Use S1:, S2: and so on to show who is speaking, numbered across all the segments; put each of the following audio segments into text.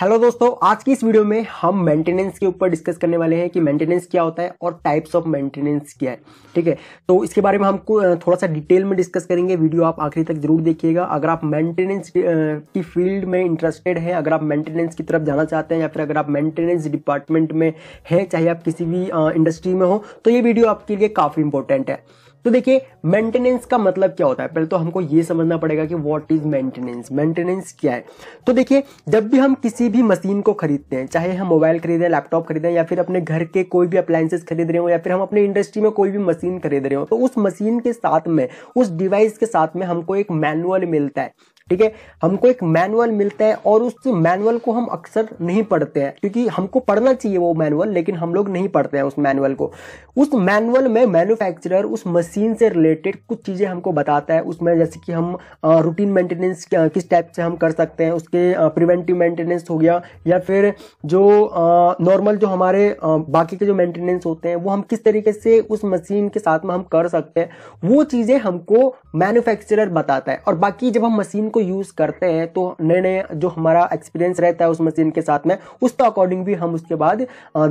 S1: hello दोस्तों आज की इस वीडियो में हम मेंटेनेंस के ऊपर डिस्कस करने वाले हैं कि मेंटेनेंस क्या होता है और टाइप्स ऑफ मेंटेनेंस क्या है ठीक है तो इसके बारे में हमको थोड़ा सा डिटेल में डिस्कस करेंगे वीडियो आप आखिरी तक जरूर देखिएगा अगर आप मेंटेनेंस की फील्ड में इंटरेस्टेड हैं अगर आप मेंटेनेंस की तरफ जाना चाहते हैं या फिर अगर आप मेंटेनेंस डिपार्टमेंट में हैं चाहे आप किसी भी इंडस्ट्री में हो तो ये वीडियो आपके लिए काफ़ी इंपॉर्टेंट है तो देखिए मेंटेनेंस का मतलब क्या होता है पहले तो हमको ये समझना पड़ेगा कि व्हाट इज मेंटेनेंस मेंटेनेंस क्या है तो देखिए जब भी हम किसी भी मशीन को खरीदते हैं चाहे हम मोबाइल खरीदें लैपटॉप खरीदें या फिर अपने घर के कोई भी अप्लायंसेस खरीद रहे हो या फिर हम अपने इंडस्ट्री में कोई भी मशीन खरीद रहे हो तो उस मशीन के साथ में उस डिवाइस के साथ में हमको एक मैनुअल मिलता है ठीक है हमको एक मैनुअल मिलता है और उस मैनुअल को हम अक्सर नहीं पढ़ते हैं क्योंकि हमको पढ़ना चाहिए वो मैनुअल लेकिन हम लोग नहीं पढ़ते हैं उस मैनुअल को उस मैनुअल में मैन्युफैक्चरर उस मशीन से रिलेटेड कुछ चीज़ें हमको बताता है उसमें जैसे कि हम रूटीन मेंटेनेंस किस टाइप से हम कर सकते हैं उसके प्रिवेंटिव मेंटेनेंस हो गया या फिर जो नॉर्मल जो हमारे बाकी के जो मेंटेनेंस होते हैं वो हम किस तरीके से उस मशीन के साथ में हम कर सकते हैं वो चीज़ें हमको मैन्युफैक्चरर बताता है और बाकी जब हम मशीन को यूज़ करते हैं तो नए नए जो हमारा एक्सपीरियंस रहता है उस मशीन के साथ में उसके अकॉर्डिंग भी हम उसके बाद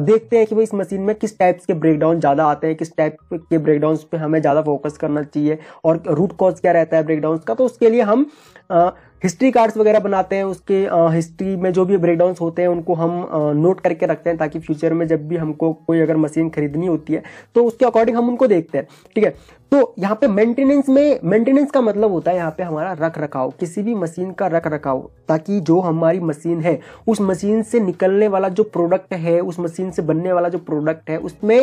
S1: देखते हैं कि भाई इस मशीन में किस टाइप्स के ब्रेकडाउन ज़्यादा आते हैं किस टाइप के ब्रेकडाउन पे हमें ज़्यादा फोकस करना चाहिए और रूट कॉज क्या रहता है ब्रेकडाउन का तो उसके लिए हम हिस्ट्री कार्ड्स वगैरह बनाते हैं उसके हिस्ट्री में जो भी ब्रेकडाउन होते हैं उनको हम नोट करके रखते हैं ताकि फ्यूचर में जब भी हमको कोई अगर मशीन खरीदनी होती है तो उसके अकॉर्डिंग हम उनको देखते हैं ठीक है तो यहाँ पे मेंटेनेंस में मेंटेनेंस का मतलब होता है यहाँ पे हमारा रख रखाव किसी भी मशीन का रख रखाव ताकि जो हमारी मशीन है उस मशीन से निकलने वाला जो प्रोडक्ट है उस मशीन से बनने वाला जो प्रोडक्ट है उसमें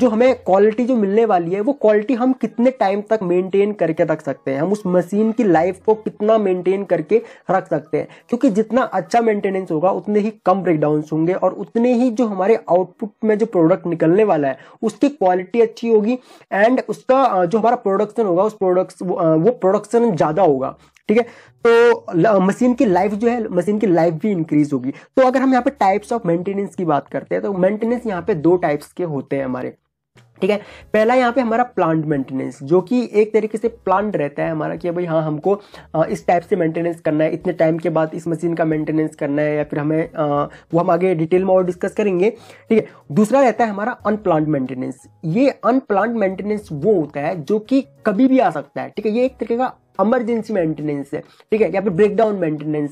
S1: जो हमें क्वालिटी जो मिलने वाली है वो क्वालिटी हम कितने टाइम तक मेंटेन करके रख सकते हैं हम उस मशीन की लाइफ को कितना मेंटेन करके रख सकते हैं क्योंकि जितना अच्छा मेंटेनेंस होगा उतने ही कम ब्रेकडाउन होंगे और उतने ही जो हमारे आउटपुट में जो प्रोडक्ट निकलने वाला है उसकी क्वालिटी अच्छी होगी एंड उसका जो हमारा प्रोडक्शन होगा उस प्रोडक्ट वो प्रोडक्शन ज़्यादा होगा ठीक है तो मशीन की लाइफ जो है मशीन की लाइफ भी इंक्रीज होगी तो अगर हम यहाँ पे टाइप्स ऑफ मेंटेनेंस की बात करते हैं तो मेंटेनेंस यहाँ पे दो टाइप्स के होते हैं हमारे ठीक है पहला यहाँ पे हमारा प्लांट मेंटेनेंस जो कि एक तरीके से प्लांट रहता है हमारा कि भाई हाँ हमको इस टाइप से मेंटेनेंस करना है इतने टाइम के बाद इस मशीन का मेंटेनेंस करना है या फिर हमें वो हम आगे डिटेल में और डिस्कस करेंगे ठीक है दूसरा रहता है हमारा अनप्लांट मेंटेनेंस ये अनप्लांट मेंटेनेंस वो होता है जो कि कभी भी आ सकता है ठीक है ये एक तरीके का इमरजेंसी मेंटेनेंस है ठीक है या फिर ब्रेकडाउन मेंटेनेंस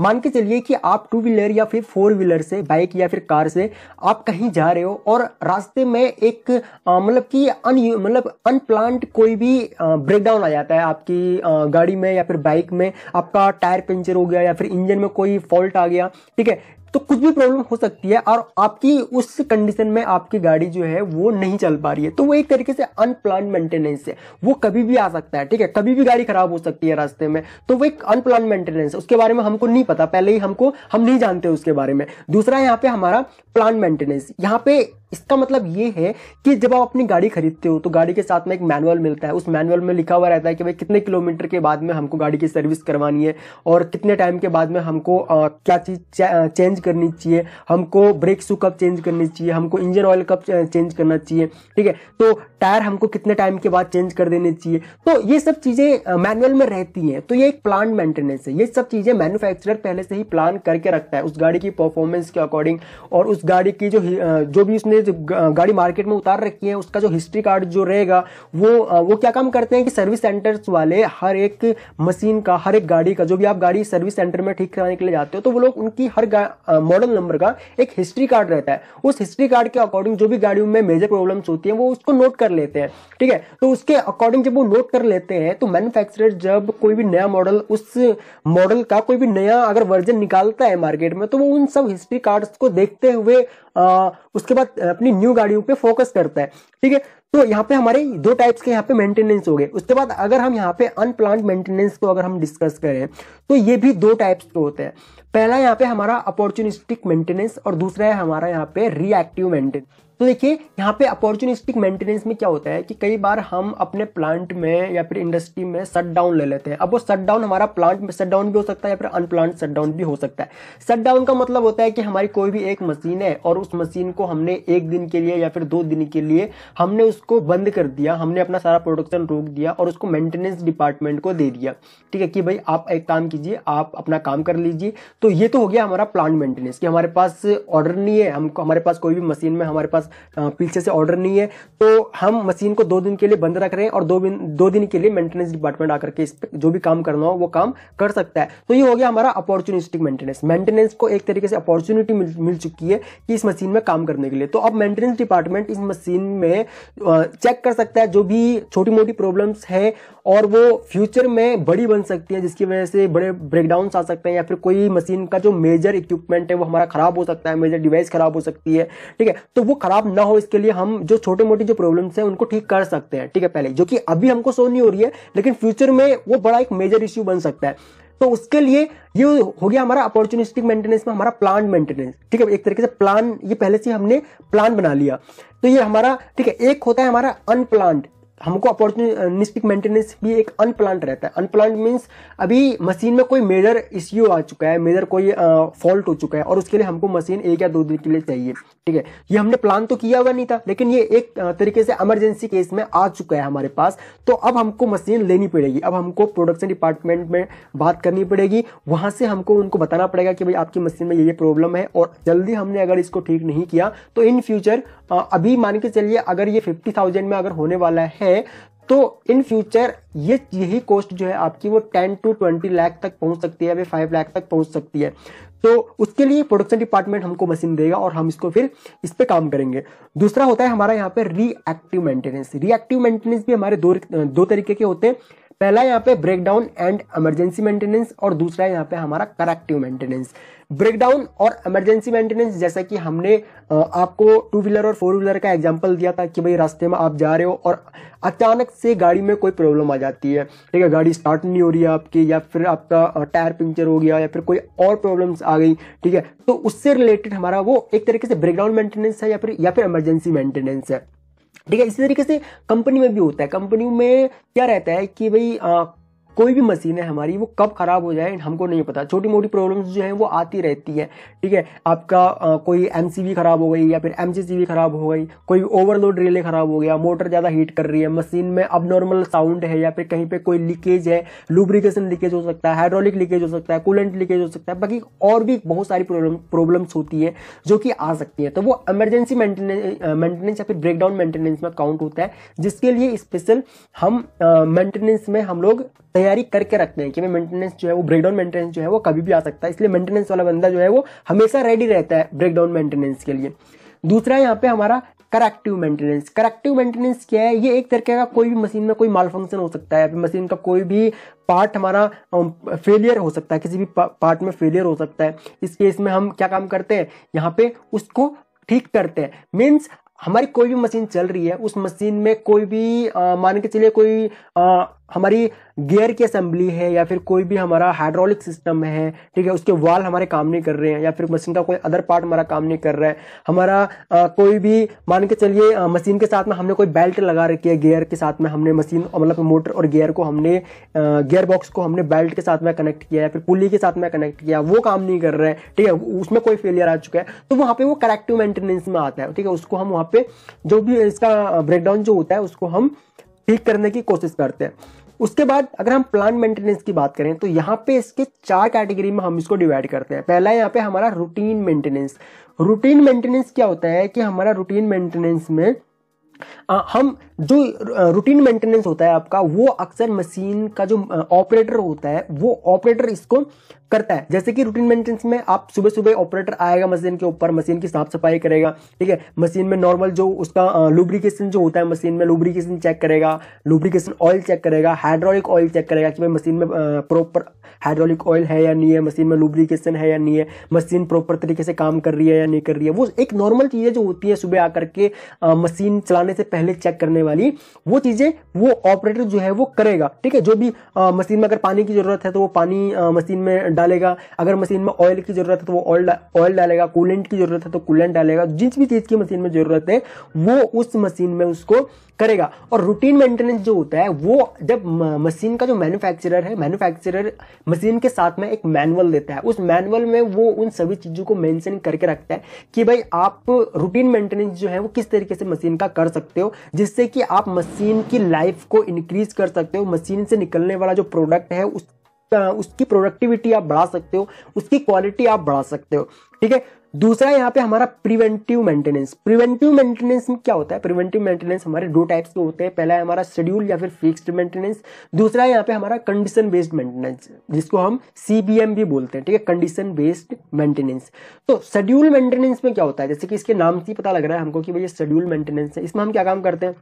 S1: मान के चलिए कि आप टू व्हीलर या फिर फोर व्हीलर से बाइक या फिर कार से आप कहीं जा रहे हो और रास्ते में एक मतलब कि अन मतलब अनप्लान कोई भी ब्रेकडाउन आ जाता है आपकी गाड़ी में या फिर बाइक में आपका टायर पंचर हो गया या फिर इंजन में कोई फॉल्ट आ गया ठीक है तो कुछ भी प्रॉब्लम हो सकती है और आपकी उस कंडीशन में आपकी गाड़ी जो है वो नहीं चल पा रही है तो वो एक तरीके से अनप्लान मेंटेनेंस है वो कभी भी आ सकता है ठीक है कभी भी गाड़ी खराब हो सकती है रास्ते में तो वो एक अनप्लान मेंटेनेंस उसके बारे में हमको नहीं पता पहले ही हमको हम नहीं जानते उसके बारे में दूसरा यहाँ पे हमारा प्लान मेंटेनेंस यहाँ पे इसका मतलब ये है कि जब आप अपनी गाड़ी खरीदते हो तो गाड़ी के साथ में एक मैनुअल मिलता है उस मैनुअल में लिखा हुआ रहता है कि भाई कितने किलोमीटर के बाद में हमको गाड़ी की सर्विस करवानी है और कितने टाइम के बाद में हमको आ, क्या चीज़ चेंज करनी चाहिए हमको ब्रेक शू कब चेंज करनी चाहिए हमको इंजन ऑयल कब चेंज करना चाहिए ठीक है तो टायर हमको कितने टाइम के बाद चेंज कर देने चाहिए तो ये सब चीज़ें मैनुअल में रहती हैं तो ये एक प्लान मेंटेनेंस है ये सब चीज़ें मैन्युफैक्चरर पहले से ही प्लान करके रखता है उस गाड़ी की परफॉर्मेंस के अकॉर्डिंग और उस गाड़ी की जो जो भी उसने जो गाड़ी मार्केट में उतार रखी है उसका जो हिस्ट्री कार्ड जो रहेगा वो वो क्या काम करते हैं कि सर्विस सेंटर्स वाले हर एक मशीन का हर एक गाड़ी का जो भी आप गाड़ी सर्विस सेंटर में ठीक कराने के लिए जाते हो तो वो लोग उनकी हर मॉडल नंबर का एक हिस्ट्री कार्ड रहता है उस हिस्ट्री कार्ड के अकॉर्डिंग जो भी गाड़ियों में मेजर प्रॉब्लम्स होती है वो उसको नोट कर कर लेते हैं ठीक है तो उसके अकॉर्डिंग जब वो नोट कर लेते हैं तो मैन्युफैक्चरर जब कोई भी नया मॉडल उस मॉडल का कोई भी नया अगर वर्जन निकालता है मार्केट में तो वो उन सब हिस्ट्री कार्ड्स को देखते हुए आ, उसके बाद अपनी न्यू गाड़ियों पे फोकस करता है ठीक है तो यहाँ पे हमारे दो टाइप्स के यहाँ पे मेंटेनेंस हो गए उसके बाद अगर हम यहाँ पे अनप्लांट मेंटेनेंस को अगर हम डिस्कस करें तो ये भी दो टाइप्स के होते हैं पहला यहाँ पे हमारा अपॉर्चुनिस्टिक मेंटेनेंस और दूसरा है हमारा यहाँ पे रिएक्टिव मेंटेनेंस तो देखिए यहाँ पे अपॉर्चुनिस्टिक मेंटेनेंस में क्या होता है कि कई बार हम अपने प्लांट में या फिर इंडस्ट्री में शट डाउन ले लेते हैं अब वो शट डाउन हमारा प्लांट में शट डाउन भी हो सकता है या फिर अनप्लांट शट डाउन भी हो सकता है शट डाउन का मतलब होता है कि हमारी कोई भी एक मशीन है और उस मशीन को हमने एक दिन के लिए या फिर दो दिन के लिए हमने उसको बंद कर दिया हमने अपना सारा प्रोडक्शन रोक दिया और उसको मेंटेनेंस डिपार्टमेंट को दे दिया ठीक है कि भाई आप एक काम कीजिए आप अपना काम कर लीजिए तो ये तो हो गया हमारा प्लांट मेंटेनेंस कि हमारे पास ऑर्डर नहीं है हमको हमारे पास कोई भी मशीन में हमारे पास पीछे से ऑर्डर नहीं है तो हम मशीन को दो दिन के लिए बंद रख रहे हैं और दो दिन दो दिन के लिए मेंटेनेंस डिपार्टमेंट आकर के इस पर जो भी काम करना हो वो काम कर सकता है तो ये हो गया हमारा अपॉर्चुनिस्टिक मेंटेनेंस मेंटेनेंस को एक तरीके से अपॉर्चुनिटी मिल, मिल चुकी है कि इस मशीन में काम करने के लिए तो अब मेंटेनेंस डिपार्टमेंट इस मशीन में चेक कर सकता है जो भी छोटी मोटी प्रॉब्लम्स है और वो फ्यूचर में बड़ी बन सकती है जिसकी वजह से बड़े ब्रेकडाउन आ सकते हैं या फिर कोई मशीन का जो मेजर इक्विपमेंट है वो हमारा खराब हो सकता है मेजर डिवाइस खराब हो सकती है ठीक है तो वो खराब ना हो इसके लिए हम जो छोटे मोटी जो प्रॉब्लम्स हैं उनको ठीक कर सकते हैं ठीक है पहले जो कि अभी हमको सो नहीं हो रही है लेकिन फ्यूचर में वो बड़ा एक मेजर इश्यू बन सकता है तो उसके लिए ये हो गया हमारा अपॉर्चुनिस्टिक मेंटेनेंस में हमारा प्लान मेंटेनेंस ठीक है एक तरीके से प्लान ये पहले से हमने प्लान बना लिया तो ये हमारा ठीक है एक होता है हमारा अनप्लान्ड हमको अपॉर्चुनिस्टिक मेंटेनेंस भी एक अनप्लान रहता है अनप्लान मीन्स अभी मशीन में कोई मेजर इश्यू आ चुका है मेजर कोई फॉल्ट हो चुका है और उसके लिए हमको मशीन एक या दो दिन के लिए चाहिए ठीक है ये हमने प्लान तो किया हुआ नहीं था लेकिन ये एक तरीके से इमरजेंसी केस में आ चुका है हमारे पास तो अब हमको मशीन लेनी पड़ेगी अब हमको प्रोडक्शन डिपार्टमेंट में बात करनी पड़ेगी वहाँ से हमको उनको बताना पड़ेगा कि भाई आपकी मशीन में ये ये प्रॉब्लम है और जल्दी हमने अगर इसको ठीक नहीं किया तो इन फ्यूचर अभी मान के चलिए अगर ये फिफ्टी थाउजेंड में अगर होने वाला है है तो इन फ्यूचर ये यही कॉस्ट जो है आपकी वो टेन टू ट्वेंटी लाख तक पहुंच सकती है फाइव लाख तक पहुंच सकती है तो उसके लिए प्रोडक्शन डिपार्टमेंट हमको मशीन देगा और हम इसको फिर इस पर काम करेंगे दूसरा होता है हमारा यहाँ पे रीएक्टिव मेंटेनेंस रीएक्टिव मेंटेनेंस भी हमारे दो दो तरीके के होते हैं पहला यहाँ पे ब्रेकडाउन एंड इमरजेंसी मेंटेनेंस और दूसरा यहाँ पे हमारा करेक्टिव मेंटेनेंस ब्रेकडाउन और इमरजेंसी मेंटेनेंस जैसा कि हमने आपको टू व्हीलर और फोर व्हीलर का एग्जांपल दिया था कि भाई रास्ते में आप जा रहे हो और अचानक से गाड़ी में कोई प्रॉब्लम आ जाती है ठीक है गाड़ी स्टार्ट नहीं हो रही है आपकी या फिर आपका टायर पंक्चर हो गया या फिर कोई और प्रॉब्लम्स आ गई ठीक है तो उससे रिलेटेड हमारा वो एक तरीके से ब्रेकडाउन मेंटेनेंस है या फिर या फिर इमरजेंसी मेंटेनेंस है ठीक है इसी तरीके से कंपनी में भी होता है कंपनी में क्या रहता है कि भाई कोई भी मशीन है हमारी वो कब खराब हो जाए हमको नहीं पता छोटी मोटी प्रॉब्लम्स जो है वो आती रहती है ठीक है आपका आ, कोई एम खराब हो गई या फिर एम खराब हो गई कोई ओवरलोड रिले खराब हो गया मोटर ज़्यादा हीट कर रही है मशीन में अब नॉर्मल साउंड है या फिर कहीं पर कोई लीकेज है लुब्रिकेशन लीकेज हो सकता है हाइड्रोलिक लीकेज हो सकता है कूलेंट लीकेज हो सकता है बाकी और भी बहुत सारी प्रॉब्लम प्रॉब्लम्स होती है जो कि आ सकती है तो वो एमरजेंसी मेंटेनेंस या फिर ब्रेकडाउन मेंटेनेंस में काउंट होता है जिसके लिए स्पेशल हम मेंटेनेंस में हम लोग तैयारी करके रखते हैं कि मैं मेंटेनेंस जो है वो ब्रेकडाउन मेंटेनेंस जो है वो कभी भी आ सकता है इसलिए मेंटेनेंस वाला बंदा जो है वो हमेशा रेडी रहता है ब्रेकडाउन मेंटेनेंस के लिए दूसरा यहाँ पे हमारा करेक्टिव मेंटेनेंस करेक्टिव मेंटेनेंस क्या है ये एक तरीके का कोई भी मशीन में कोई माल फंक्शन हो सकता है या फिर मशीन का कोई भी पार्ट हमारा फेलियर um, हो सकता है किसी भी पार्ट में फेलियर हो सकता है इस केस में हम क्या काम करते हैं यहाँ पे उसको ठीक करते हैं मीन्स हमारी कोई भी मशीन चल रही है उस मशीन में कोई भी uh, मान के चलिए कोई आ, uh, हमारी गियर की असेंबली है या फिर कोई भी हमारा हाइड्रोलिक सिस्टम है ठीक है उसके वाल हमारे काम नहीं कर रहे हैं या फिर मशीन का कोई अदर पार्ट हमारा काम नहीं कर रहा है हमारा आ, कोई भी मान के चलिए मशीन के साथ में हमने कोई बेल्ट लगा रखी है गियर के साथ में हमने मशीन मतलब मोटर और गियर को हमने गियर बॉक्स को हमने बेल्ट के साथ में कनेक्ट किया या फिर पुली के साथ में कनेक्ट किया वो काम नहीं कर रहे हैं ठीक है उसमें कोई फेलियर आ चुका है तो वहाँ पर वो करेक्टिव मेंटेनेंस में आता है ठीक है उसको हम वहाँ पर जो भी इसका ब्रेकडाउन जो होता है उसको हम ठीक करने की कोशिश करते हैं उसके बाद अगर हम प्लान मेंटेनेंस की बात करें तो यहाँ पे इसके चार कैटेगरी में हम इसको डिवाइड करते हैं पहला यहाँ पे हमारा रूटीन मेंटेनेंस रूटीन मेंटेनेंस क्या होता है कि हमारा रूटीन मेंटेनेंस में हम जो रूटीन मेंटेनेंस होता है आपका वो अक्सर मशीन का जो ऑपरेटर होता है वो ऑपरेटर इसको करता है जैसे कि रूटीन मेंटेनेंस में आप सुबह सुबह ऑपरेटर आएगा मशीन के ऊपर मशीन की साफ सफाई करेगा ठीक है मशीन में नॉर्मल जो उसका लुब्रिकेशन जो होता है मशीन में लुब्रिकेशन चेक करेगा लुब्रिकेशन ऑयल चेक करेगा हाइड्रोलिक ऑयल चेक करेगा कि भाई मशीन में प्रॉपर हाइड्रोलिक ऑयल है या नहीं है मशीन में लुब्रिकेशन है या नहीं है मशीन प्रॉपर तरीके से काम कर रही है या नहीं कर रही है वो एक नॉर्मल चीज़ें जो होती है सुबह आकर के मशीन चलाने लगाने से पहले चेक करने वाली वो चीजें वो ऑपरेटर जो है वो करेगा ठीक है जो भी आ, मशीन में अगर पानी की जरूरत है तो वो पानी आ, मशीन में डालेगा अगर मशीन में ऑयल की जरूरत है तो वो ऑयल ऑयल डालेगा कूलेंट की जरूरत है तो कूलेंट डालेगा जिस भी चीज की मशीन में जरूरत है वो उस मशीन में उसको करेगा और रूटीन मेंटेनेंस जो होता है वो जब मशीन का जो मैन्युफैक्चरर है मैन्युफैक्चरर मशीन के साथ में एक मैनुअल देता है उस मैनुअल में वो उन सभी चीज़ों को मेंशन करके रखता है कि भाई आप रूटीन मेंटेनेंस जो है वो किस तरीके से मशीन का कर सकते सकते हो जिससे कि आप मशीन की लाइफ को इंक्रीज कर सकते हो मशीन से निकलने वाला जो प्रोडक्ट है उस हाँ, उसकी प्रोडक्टिविटी आप बढ़ा सकते हो उसकी क्वालिटी आप बढ़ा सकते हो ठीक है दूसरा यहाँ पे हमारा प्रिवेंटिव मेंटेनेंस प्रिवेंटिव मेंटेनेंस में क्या होता है प्रिवेंटिव मेंटेनेंस हमारे दो टाइप्स के होते हैं पहला है हमारा शेड्यूल या फिर फिक्स्ड मेंटेनेंस दूसरा यहाँ पे हमारा कंडीशन बेस्ड मेंटेनेंस जिसको हम सीबीएम भी बोलते हैं ठीक है कंडीशन बेस्ड मेंटेनेंस तो शेड्यूल मेंटेनेंस में क्या होता है जैसे कि इसके नाम से पता लग रहा है हमको कि भाई शेड्यूल मेंटेनेंस है इसमें हम क्या काम करते हैं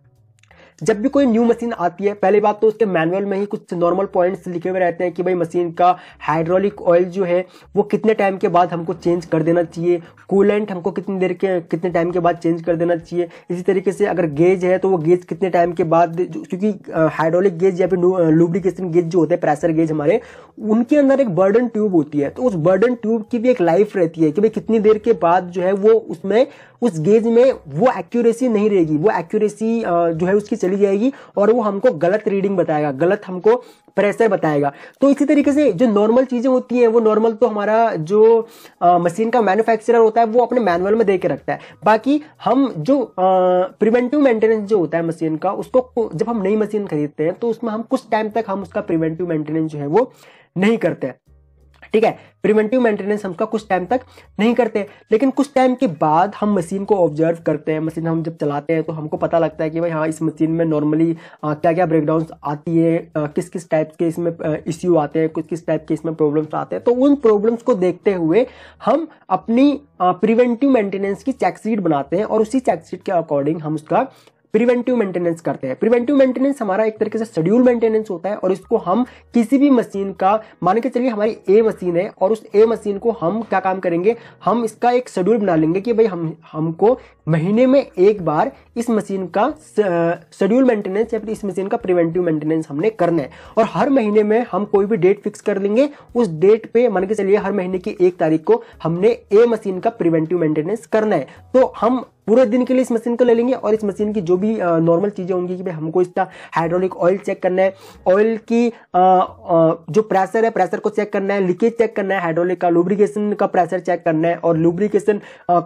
S1: जब भी कोई न्यू मशीन आती है पहली बात तो उसके मैनुअल में ही कुछ नॉर्मल पॉइंट्स लिखे हुए रहते हैं कि भाई मशीन का हाइड्रोलिक ऑयल जो है वो कितने टाइम के बाद हमको चेंज कर देना चाहिए कूलेंट हमको कितनी देर के कितने टाइम के बाद चेंज कर देना चाहिए इसी तरीके से अगर गेज है तो वो गेज कितने टाइम के बाद क्योंकि हाइड्रोलिक गेज या फिर लुब्रिकेशन गेज जो होते हैं प्रेशर गेज हमारे उनके अंदर एक बर्डन ट्यूब होती है तो उस बर्डन ट्यूब की भी एक लाइफ रहती है कि भाई कितनी देर के बाद जो है वो उसमें उस गेज में वो एक्यूरेसी नहीं रहेगी वो एक्यूरेसी जो है उसकी चली जाएगी और वो हमको गलत रीडिंग बताएगा गलत हमको प्रेशर बताएगा तो इसी तरीके से जो नॉर्मल चीज़ें होती हैं वो नॉर्मल तो हमारा जो आ, मशीन का मैन्युफैक्चरर होता है वो अपने मैनुअल में दे के रखता है बाकी हम जो प्रिवेंटिव मेंटेनेंस जो होता है मशीन का उसको जब हम नई मशीन खरीदते हैं तो उसमें हम कुछ टाइम तक हम उसका प्रिवेंटिव मेंटेनेंस जो है वो नहीं करते हैं ठीक है प्रिवेंटिव मेंटेनेंस हम उसका कुछ टाइम तक नहीं करते लेकिन कुछ टाइम के बाद हम मशीन को ऑब्जर्व करते हैं मशीन हम जब चलाते हैं तो हमको पता लगता है कि भाई हाँ इस मशीन में नॉर्मली क्या क्या ब्रेकडाउन आती है आ, किस किस टाइप के इसमें इश्यू आते हैं किस किस टाइप के इसमें प्रॉब्लम्स आते हैं तो उन प्रॉब्लम्स को देखते हुए हम अपनी प्रिवेंटिव मेंटेनेंस की चेकशीट बनाते हैं और उसी चेकशीट के अकॉर्डिंग हम उसका प्रिवेंटिव मेंटेनेंस करते हैं प्रिवेंटिव मेंटेनेंस हमारा एक तरीके से शेड्यूल मेंटेनेंस होता है और इसको हम किसी भी मशीन का मान के चलिए हमारी ए मशीन है और उस ए मशीन को हम क्या काम करेंगे हम इसका एक शेड्यूल बना लेंगे कि भाई हम हमको महीने में एक बार इस मशीन का शेड्यूल मेंटेनेंस या फिर इस मशीन का प्रिवेंटिव मेंटेनेंस हमने करना है और हर महीने में हम कोई भी डेट फिक्स कर लेंगे उस डेट पे मान के चलिए हर महीने की एक तारीख को हमने ए मशीन का प्रिवेंटिव मेंटेनेंस करना है तो हम पूरे दिन के लिए इस मशीन को ले लेंगे और इस मशीन की जो भी नॉर्मल चीज़ें होंगी कि भाई हमको इसका हाइड्रोलिक ऑयल चेक करना है ऑयल की आ, आ, जो प्रेशर है प्रेशर को चेक करना है लीकेज चेक करना है हाइड्रोलिक का लुब्रिकेशन का प्रेशर चेक करना है और लुब्रिकेशन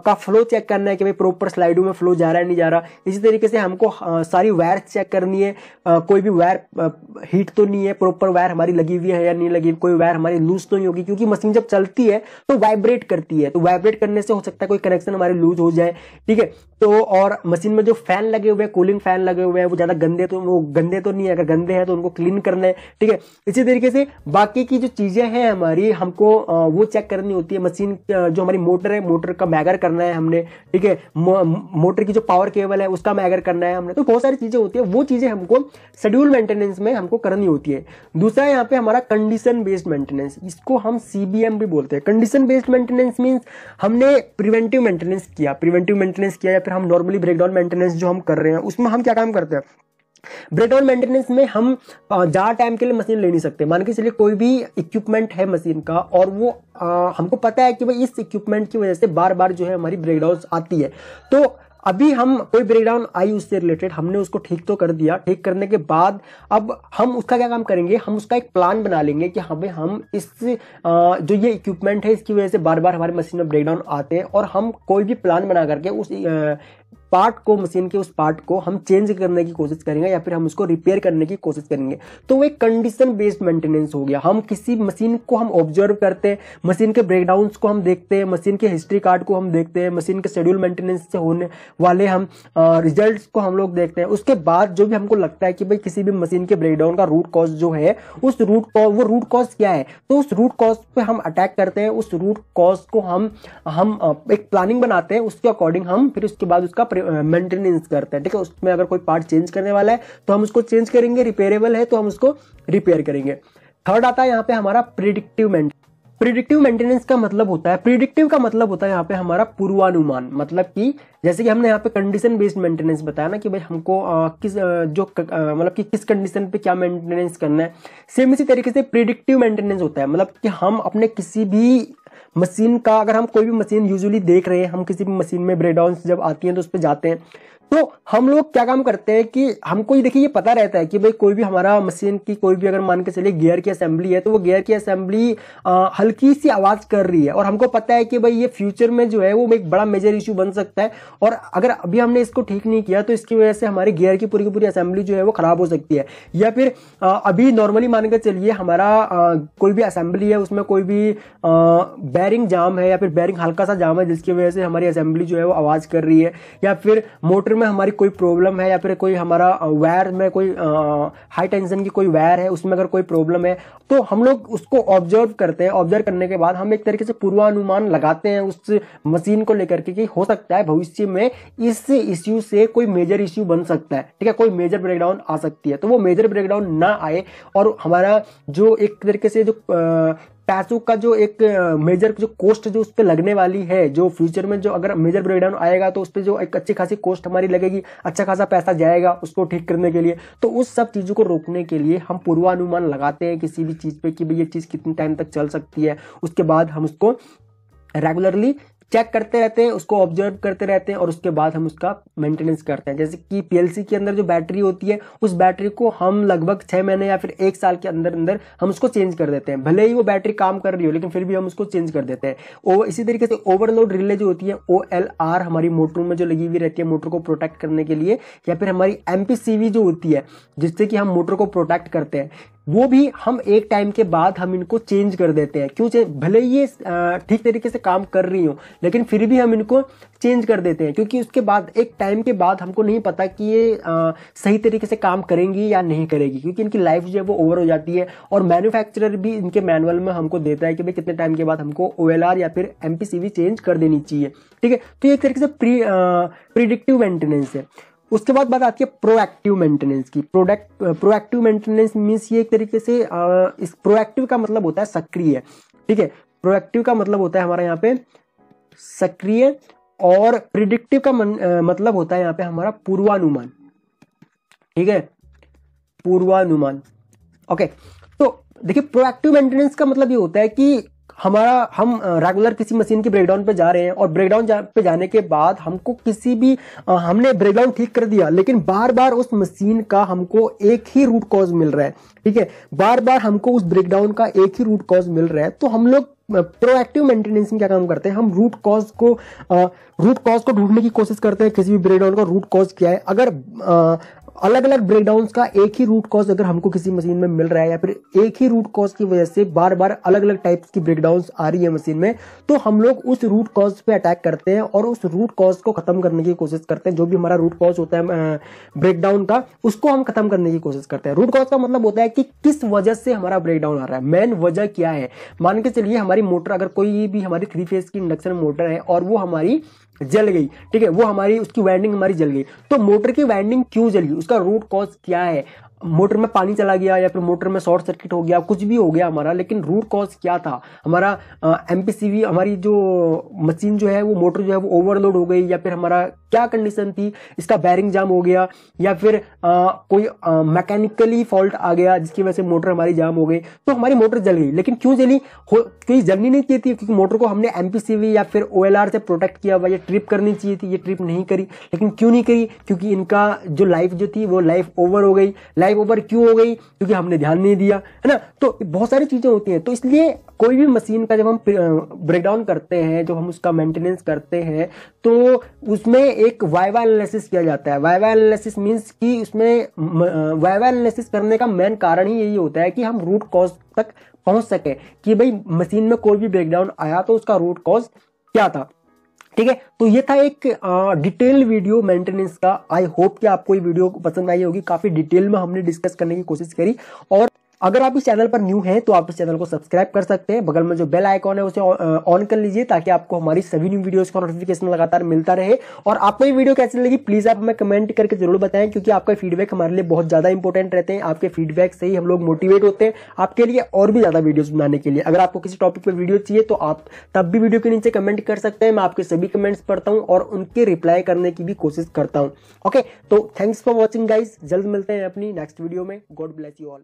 S1: का फ्लो चेक करना है कि भाई प्रॉपर स्लाइडों में फ्लो जा रहा है नहीं जा रहा इसी तरीके से हमको आ, सारी वायर चेक करनी है कोई भी वायर हीट तो नहीं है प्रॉपर वायर हमारी लगी हुई है या नहीं लगी कोई वायर हमारी लूज तो नहीं होगी क्योंकि मशीन जब चलती है तो वाइब्रेट करती है तो वाइब्रेट करने से हो सकता है कोई कनेक्शन हमारे लूज हो जाए ठीक है तो और मशीन में जो फैन लगे हुए हैं कूलिंग फैन लगे हुए हैं वो ज़्यादा गंदे तो वो गंदे तो नहीं है अगर गंदे हैं तो उनको क्लीन करना है ठीक है इसी तरीके से बाकी की जो चीज़ें हैं हमारी हमको वो चेक करनी होती है मशीन जो हमारी मोटर है मोटर का मैगर करना है हमने ठीक है मोटर की जो पावर केबल है उसका मैगर करना है हमने तो बहुत सारी चीज़ें होती है वो चीज़ें हमको शेड्यूल मेंटेनेंस में हमको करनी होती है दूसरा यहाँ पे हमारा कंडीशन बेस्ड मेंटेनेंस इसको हम सीबीएम भी बोलते हैं कंडीशन बेस्ड मेंटेनेंस मीन्स हमने प्रिवेंटिव मेंटेनेंस किया प्रिवेंटिव मेंटेनेंस किया या फिर हम नॉर्मली ब्रेकडाउन मेंटेनेंस जो हम कर रहे हैं उसमें हम क्या काम करते हैं ब्रेकडाउन मेंटेनेंस में हम ज़्यादा टाइम के लिए मशीन ले नहीं सकते मान के चलिए कोई भी इक्विपमेंट है मशीन का और वो आ, हमको पता है कि भाई इस इक्विपमेंट की वजह से बार बार जो है हमारी ब्रेकडाउन आती है तो अभी हम कोई ब्रेकडाउन आई उससे रिलेटेड हमने उसको ठीक तो कर दिया ठीक करने के बाद अब हम उसका क्या काम करेंगे हम उसका एक प्लान बना लेंगे कि हमें हम इस जो ये इक्विपमेंट है इसकी वजह से बार बार हमारे मशीन में ब्रेकडाउन आते हैं और हम कोई भी प्लान बना करके उस पार्ट को मशीन के उस पार्ट को हम चेंज करने की कोशिश करेंगे या फिर हम उसको रिपेयर करने की कोशिश करेंगे तो वो एक कंडीशन बेस्ड मेंटेनेंस हो गया हम किसी मशीन को हम ऑब्जर्व करते हैं मशीन के ब्रेकडाउन को हम देखते हैं मशीन के हिस्ट्री कार्ड को हम देखते हैं मशीन के शेड्यूल मेंटेनेंस से होने वाले हम रिजल्ट को हम लोग देखते हैं उसके बाद जो भी हमको लगता है कि भाई किसी भी मशीन के ब्रेकडाउन का रूट कॉज जो है उस रूट कॉज वो रूट कॉज क्या है तो उस रूट कॉज पे हम अटैक करते हैं उस रूट कॉज को हम हम एक प्लानिंग बनाते हैं उसके अकॉर्डिंग हम फिर उसके बाद उसका उसका मेंटेनेंस करते हैं ठीक है उसमें अगर कोई पार्ट चेंज करने वाला है तो हम उसको चेंज करेंगे रिपेयरेबल है तो हम उसको रिपेयर करेंगे थर्ड आता है यहाँ पे हमारा प्रिडिक्टिव मेंटेनेंस प्रिडिक्टिव मेंटेनेंस का मतलब होता है प्रिडिक्टिव का मतलब होता है यहाँ पे हमारा पूर्वानुमान मतलब कि जैसे कि हमने यहाँ पे कंडीशन बेस्ड मेंटेनेंस बताया ना कि भाई हमको आ, किस आ, जो मतलब कि किस कंडीशन पे क्या मेंटेनेंस करना है सेम इसी तरीके से प्रिडिक्टिव मेंटेनेंस होता है मतलब कि हम अपने किसी भी मशीन का अगर हम कोई भी मशीन यूजुअली देख रहे हैं हम किसी भी मशीन में ब्रेकडाउन जब आती हैं तो उस पर जाते हैं तो हम लोग क्या काम करते हैं कि हमको ये देखिए ये पता रहता है कि भाई कोई भी हमारा मशीन की कोई भी अगर मान के चलिए गियर की असेंबली है तो वो गियर की असेंबली हल्की सी आवाज़ कर रही है और हमको पता है कि भाई ये फ्यूचर में जो है वो एक बड़ा मेजर इशू बन सकता है और अगर अभी हमने इसको ठीक नहीं किया तो इसकी वजह से हमारी गियर की पूरी की पूरी असेंबली जो है वो ख़राब हो सकती है या फिर अभी नॉर्मली मान के चलिए हमारा कोई भी असेंबली है उसमें कोई भी बैरिंग जाम है या फिर बैरिंग हल्का सा जाम है जिसकी वजह से हमारी असेंबली जो है वो आवाज़ कर रही है या फिर मोटर में हमारी कोई प्रॉब्लम है या फिर कोई हमारा वायर में कोई हाई टेंशन की कोई वायर है उसमें अगर कोई प्रॉब्लम है तो हम लोग उसको ऑब्जर्व करते हैं ऑब्जर्व करने के बाद हम एक तरीके से पूर्वानुमान लगाते हैं उस मशीन को लेकर के कि हो सकता है भविष्य में इस इश्यू से कोई मेजर इश्यू बन सकता है ठीक है कोई मेजर ब्रेकडाउन आ सकती है तो वो मेजर ब्रेकडाउन ना आए और हमारा जो एक तरीके से जो पैसों का जो एक मेजर जो कॉस्ट जो उस पर लगने वाली है जो फ्यूचर में जो अगर मेजर ब्रेकडाउन आएगा तो उस पर जो एक अच्छी खासी कॉस्ट हमारी लगेगी अच्छा खासा पैसा जाएगा उसको ठीक करने के लिए तो उस सब चीज़ों को रोकने के लिए हम पूर्वानुमान लगाते हैं किसी भी चीज़ पर कि भाई ये चीज़ कितने टाइम तक चल सकती है उसके बाद हम उसको रेगुलरली चेक करते रहते हैं उसको ऑब्जर्व करते रहते हैं और उसके बाद हम उसका मेंटेनेंस करते हैं जैसे कि पीएलसी के अंदर जो बैटरी होती है उस बैटरी को हम लगभग छः महीने या फिर एक साल के अंदर अंदर हम उसको चेंज कर देते हैं भले ही वो बैटरी काम कर रही हो लेकिन फिर भी हम उसको चेंज कर देते हैं और इसी तरीके से ओवरलोड रिले जो होती है ओ हमारी मोटर में जो लगी हुई रहती है मोटर को प्रोटेक्ट करने के लिए या फिर हमारी एम जो होती है जिससे कि हम मोटर को प्रोटेक्ट करते हैं वो भी हम एक टाइम के बाद हम इनको चेंज कर देते हैं क्यों चेंज भले ये ठीक तरीके से काम कर रही हो लेकिन फिर भी हम इनको चेंज कर देते हैं क्योंकि उसके बाद एक टाइम के बाद हमको नहीं पता कि ये आ, सही तरीके से काम करेंगी या नहीं करेगी क्योंकि इनकी लाइफ जो है वो ओवर हो जाती है और मैन्युफैक्चरर भी इनके मैनुअल में हमको देता है कि भाई कितने टाइम के बाद हमको ओ या फिर एम चेंज कर देनी चाहिए ठीक है तो एक तरीके से प्री प्रिडिक्टिव मेंटेनेंस है उसके बाद बात आती है प्रोएक्टिव मेंटेनेंस की प्रोडक्ट प्रोएक्टिव मेंटेनेंस मीन्स ये एक तरीके से इस प्रोएक्टिव का मतलब होता है सक्रिय ठीक है प्रोएक्टिव का मतलब होता है हमारा यहाँ पे सक्रिय और प्रिडिक्टिव का मन, आ, मतलब होता है यहाँ पे हमारा पूर्वानुमान ठीक है पूर्वानुमान ओके तो देखिए प्रोएक्टिव मेंटेनेंस का मतलब ये होता है कि हमारा हम रेगुलर किसी मशीन की ब्रेकडाउन पे जा रहे हैं और ब्रेकडाउन जा, पे जाने के बाद हमको किसी भी आ, हमने ब्रेकडाउन ठीक कर दिया लेकिन बार बार उस मशीन का हमको एक ही रूट कॉज मिल रहा है ठीक है बार बार हमको उस ब्रेकडाउन का एक ही रूट कॉज मिल रहा है तो हम लोग प्रोएक्टिव मेंटेनेंस में क्या काम करते हैं हम रूट कॉज को रूट कॉज को ढूंढने की कोशिश करते हैं किसी भी ब्रेकडाउन का रूट कॉज क्या है अगर अलग अलग ब्रेकडाउन का एक ही रूट कॉज अगर हमको किसी मशीन में मिल रहा है या फिर एक ही रूट कॉज की वजह से बार बार अलग अलग टाइप्स की ब्रेकडाउन आ रही है मशीन में तो हम लोग उस रूट कॉज पे अटैक करते हैं और उस रूट कॉज को खत्म करने की कोशिश करते हैं जो भी हमारा रूट कॉज होता है ब्रेकडाउन का उसको हम खत्म करने की कोशिश करते हैं रूट कॉज का मतलब होता है कि किस वजह से हमारा ब्रेकडाउन आ रहा है मेन वजह क्या है मान के चलिए हमारी मोटर अगर कोई भी हमारी थ्री फेज की इंडक्शन मोटर है और वो हमारी जल गई ठीक है वो हमारी उसकी वाइंडिंग हमारी जल गई तो मोटर की वाइंडिंग क्यों जल गई उसका रूट कॉज क्या है मोटर में पानी चला गया या फिर मोटर में शॉर्ट सर्किट हो गया कुछ भी हो गया हमारा लेकिन रूट कॉज क्या था हमारा एम हमारी जो मशीन जो है वो मोटर जो है वो ओवरलोड हो गई या फिर हमारा क्या कंडीशन थी इसका बैरिंग जाम हो गया या फिर आ, कोई मैकेनिकली फॉल्ट आ गया जिसकी वजह से मोटर हमारी जाम हो गई तो हमारी मोटर जल गई लेकिन क्यों जली कोई जलनी नहीं चाहिए थी क्योंकि मोटर को हमने एमपीसीवी या फिर ओ से प्रोटेक्ट किया हुआ ये ट्रिप करनी चाहिए थी ये ट्रिप नहीं करी लेकिन क्यों नहीं करी क्योंकि इनका जो लाइफ जो थी वो लाइफ ओवर हो गई लाइफ ओवर क्यों हो गई क्योंकि हमने ध्यान नहीं दिया है ना तो बहुत सारी चीज़ें होती हैं तो इसलिए कोई भी मशीन का जब हम ब्रेकडाउन करते हैं जब हम उसका मेंटेनेंस करते हैं तो उसमें एक वाइवा एनालिसिस किया जाता है वाइवा एनालिसिस मीन्स कि उसमें वाइवा एनालिसिस करने का मेन कारण ही यही होता है कि हम रूट कॉज तक पहुंच सके कि भाई मशीन में कोई भी ब्रेकडाउन आया तो उसका रूट कॉज क्या था ठीक है तो ये था एक डिटेल वीडियो मेंटेनेंस का आई होप कि आपको ये वीडियो पसंद आई होगी काफी डिटेल में हमने डिस्कस करने की कोशिश करी और अगर आप इस चैनल पर न्यू हैं तो आप इस चैनल को सब्सक्राइब कर सकते हैं बगल में जो बेल आइकॉन है उसे ऑन कर लीजिए ताकि आपको हमारी सभी न्यू वीडियोस का नोटिफिकेशन लगातार मिलता रहे और आपको ये वीडियो कैसी लगी प्लीज आप हमें कमेंट करके जरूर बताएं क्योंकि आपका फीडबैक हमारे लिए बहुत ज्यादा इंपॉर्टेंट रहते हैं आपके फीडबैक से ही हम लोग मोटिवेट होते हैं आपके लिए और भी ज्यादा वीडियोज बनाने के लिए अगर आपको किसी टॉपिक पर वीडियो चाहिए तो आप तब भी वीडियो के नीचे कमेंट कर सकते हैं मैं आपके सभी कमेंट्स पढ़ता हूँ और उनके रिप्लाई करने की भी कोशिश करता हूँ ओके तो थैंक्स फॉर वॉचिंग गाइज जल्द मिलते हैं अपनी नेक्स्ट वीडियो में गॉड ब्लेस यू ऑल